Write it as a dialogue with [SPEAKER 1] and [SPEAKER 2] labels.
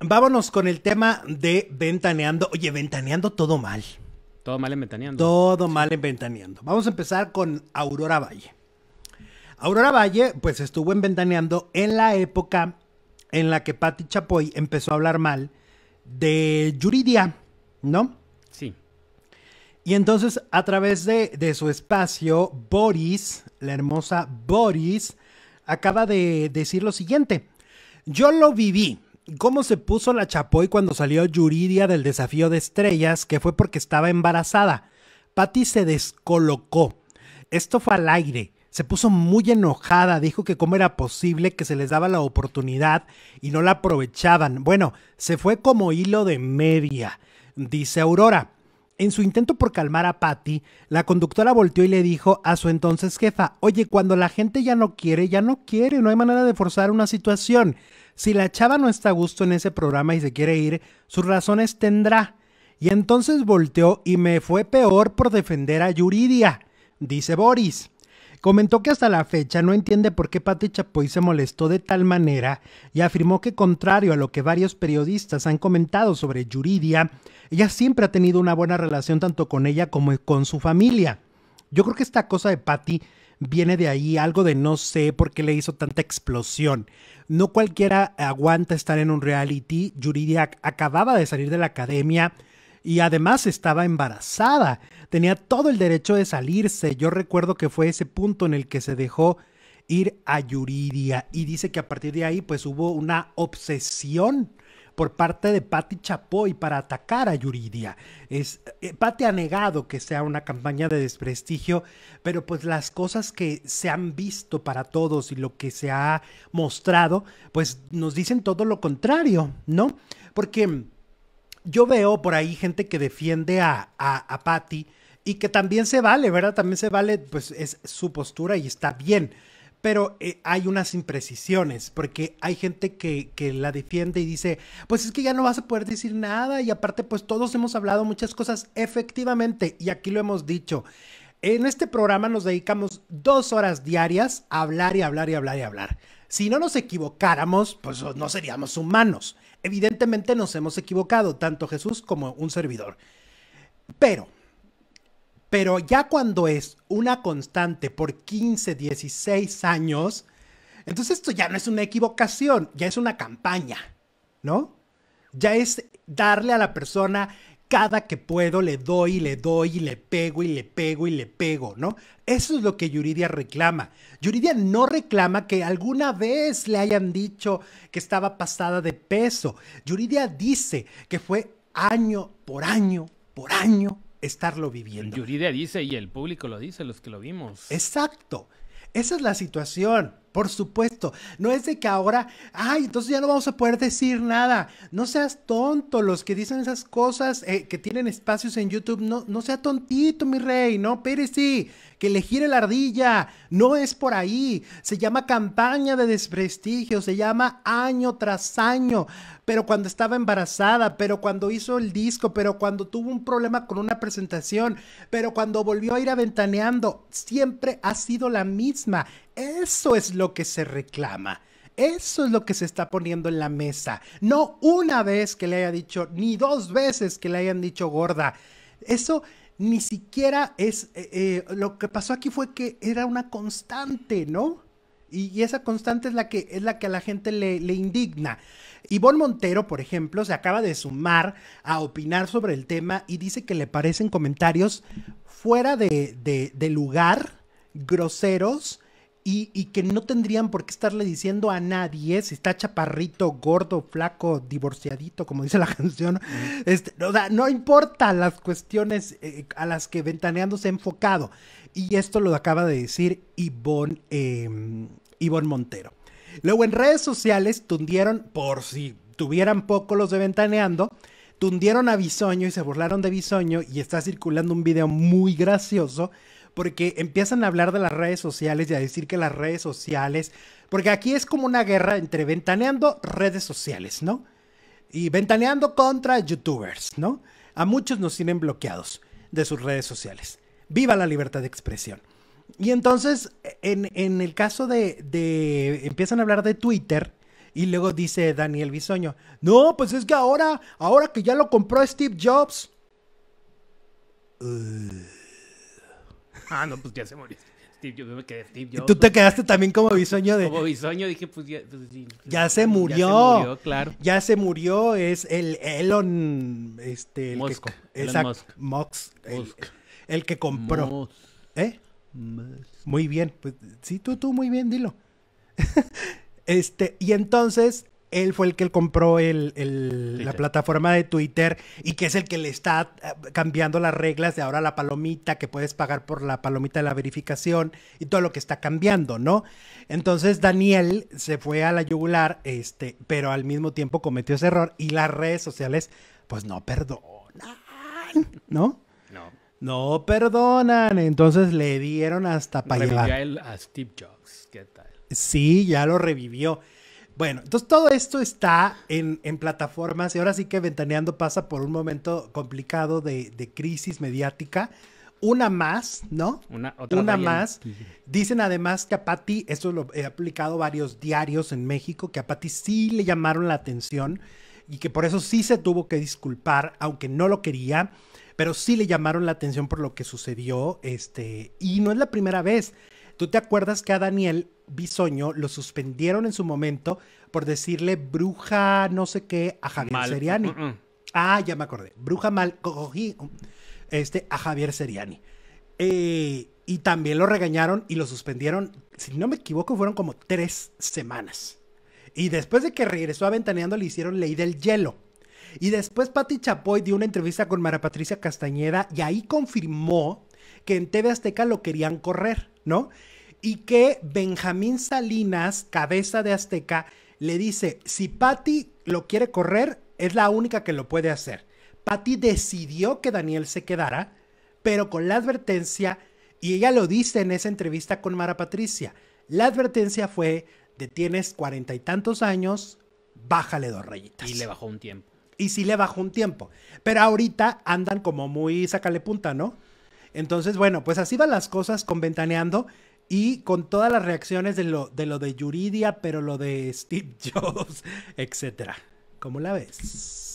[SPEAKER 1] vámonos con el tema de ventaneando. Oye, ventaneando todo mal. Todo mal en ventaneando. Todo mal en ventaneando. Vamos a empezar con Aurora Valle. Aurora Valle, pues estuvo en ventaneando en la época en la que Patti Chapoy empezó a hablar mal de Yuridia, ¿no? Sí. Y entonces, a través de, de su espacio, Boris, la hermosa Boris, acaba de decir lo siguiente. Yo lo viví cómo se puso la Chapoy cuando salió Yuridia del desafío de estrellas, que fue porque estaba embarazada. Patty se descolocó. Esto fue al aire. Se puso muy enojada, dijo que cómo era posible que se les daba la oportunidad y no la aprovechaban. Bueno, se fue como hilo de media, dice Aurora. En su intento por calmar a Patty, la conductora volteó y le dijo a su entonces jefa, oye, cuando la gente ya no quiere, ya no quiere, no hay manera de forzar una situación. Si la chava no está a gusto en ese programa y se quiere ir, sus razones tendrá. Y entonces volteó y me fue peor por defender a Yuridia, dice Boris. Comentó que hasta la fecha no entiende por qué Pati Chapoy se molestó de tal manera y afirmó que contrario a lo que varios periodistas han comentado sobre Yuridia, ella siempre ha tenido una buena relación tanto con ella como con su familia. Yo creo que esta cosa de Patti viene de ahí, algo de no sé por qué le hizo tanta explosión. No cualquiera aguanta estar en un reality. Yuridia acababa de salir de la academia y además estaba embarazada tenía todo el derecho de salirse. Yo recuerdo que fue ese punto en el que se dejó ir a Yuridia y dice que a partir de ahí pues hubo una obsesión por parte de Patti Chapoy para atacar a Yuridia. Es, eh, Patti ha negado que sea una campaña de desprestigio, pero pues las cosas que se han visto para todos y lo que se ha mostrado, pues nos dicen todo lo contrario, ¿no? Porque yo veo por ahí gente que defiende a, a, Patty y que también se vale, ¿verdad? También se vale, pues es su postura y está bien. Pero eh, hay unas imprecisiones, porque hay gente que, que, la defiende y dice, pues es que ya no vas a poder decir nada y aparte pues todos hemos hablado muchas cosas efectivamente y aquí lo hemos dicho. En este programa nos dedicamos dos horas diarias a hablar y hablar y hablar y hablar. Si no nos equivocáramos, pues no seríamos humanos. Evidentemente nos hemos equivocado, tanto Jesús como un servidor. Pero, pero ya cuando es una constante por 15, 16 años, entonces esto ya no es una equivocación, ya es una campaña, ¿no? Ya es darle a la persona cada que puedo le doy y le doy y le pego y le pego y le pego, ¿no? Eso es lo que Yuridia reclama. Yuridia no reclama que alguna vez le hayan dicho que estaba pasada de peso. Yuridia dice que fue año por año, por año, estarlo viviendo. Yuridia dice y el público lo dice, los que lo vimos. Exacto. Esa es la situación. Por supuesto, no es de que ahora, ay, entonces ya no vamos a poder decir nada. No seas tonto, los que dicen esas cosas eh, que tienen espacios en YouTube, no, no sea tontito, mi rey, no, sí, que le gire la ardilla, no es por ahí. Se llama campaña de desprestigio, se llama año tras año, pero cuando estaba embarazada, pero cuando hizo el disco, pero cuando tuvo un problema con una presentación, pero cuando volvió a ir aventaneando, siempre ha sido la misma. Eso es lo que se reclama. Eso es lo que se está poniendo en la mesa. No una vez que le haya dicho, ni dos veces que le hayan dicho gorda. Eso ni siquiera es... Eh, eh, lo que pasó aquí fue que era una constante, ¿no? Y, esa constante es la que, es la que a la gente le, indigna. Ivonne Montero, por ejemplo, se acaba de sumar a opinar sobre el tema y dice que le parecen comentarios fuera de lugar, groseros, y, que no tendrían por qué estarle diciendo a nadie si está chaparrito, gordo, flaco, divorciadito, como dice la canción. Este, no importa las cuestiones eh, a las que Ventaneando se ha enfocado. Y esto lo acaba de decir em, Ivonne, Montero. Luego en redes sociales tundieron, por si tuvieran poco los de Ventaneando, tundieron a Bisoño y se burlaron de Bisoño y está circulando un video muy gracioso porque empiezan a hablar de las redes sociales y a decir que las redes sociales, porque aquí es como una guerra entre ventaneando redes sociales, ¿no? Y ventaneando contra youtubers, ¿no? A muchos nos tienen bloqueados de sus redes sociales. Viva la libertad de expresión. Y entonces, en, el caso de, de, empiezan a hablar de Twitter, y luego dice Daniel Bisoño, no, pues es que ahora, ahora que ya lo compró Steve Jobs. Uh ah, no, pues ya se murió. Steve yo me quedé Steve Tú te pues, quedaste también como bisoño de. Como bisoño, dije, pues ya. Pues, pues, ya se murió. Ya se murió, claro. Ya se murió, es el Elon. Este. El Musk. Que, Elon Musk. Mox, el, que compró. Musk. ¿Eh? Muy bien, pues sí, tú, tú, muy bien, dilo. este, y entonces él fue el que compró la plataforma de Twitter y que es el que le está eh, cambiando las reglas de ahora la palomita, que puedes pagar por la palomita de la verificación y todo lo que está cambiando, ¿no? Entonces Daniel se fue a la yugular, este, pero al mismo tiempo cometió ese error y las redes sociales, pues no perdonan, ¿no? No. No perdonan. Entonces le dieron hasta para a Steve Jobs, ¿qué tal? Sí, ya lo revivió. Bueno, entonces todo esto está en, plataformas y ahora sí que Ventaneando pasa por un momento complicado de, crisis mediática. Una más, ¿no? Una, otra más. Dicen además que a Patti, esto lo he aplicado varios diarios en México, que a Patti sí le llamaron la atención y que por eso sí se tuvo que disculpar, aunque no lo quería, pero sí le llamaron la atención por lo que sucedió. Este, y no es la primera vez. ¿Tú te acuerdas que a Daniel Bisoño lo suspendieron en su momento por decirle bruja no sé qué a Javier Seriani? Mm, mm. Ah, ya me acordé. Bruja mal cogí este, a Javier Seriani. Eh, y también lo regañaron y lo suspendieron, si no me equivoco, fueron como tres semanas. Y después de que regresó a Ventaneando le hicieron ley del hielo. Y después Patti Chapoy dio una entrevista con Mara Patricia Castañeda y ahí confirmó que en TV Azteca lo querían correr. Y que Benjamín Salinas, cabeza de Azteca, le dice, si Patty lo quiere correr, es la única que lo puede hacer. Patty decidió que Daniel se quedara, pero con la advertencia, y ella lo dice en esa entrevista con Mara Patricia, la advertencia fue de tienes cuarenta y tantos años, bájale dos rayitas. Y le bajó un tiempo. Y sí le bajó un tiempo. Pero ahorita andan como muy sácale punta, ¿no? Entonces, bueno, pues así van las cosas con Ventaneando y con todas las reacciones de lo de, lo Yuridia, pero lo de Steve Jobs, etcétera. ¿Cómo la ves?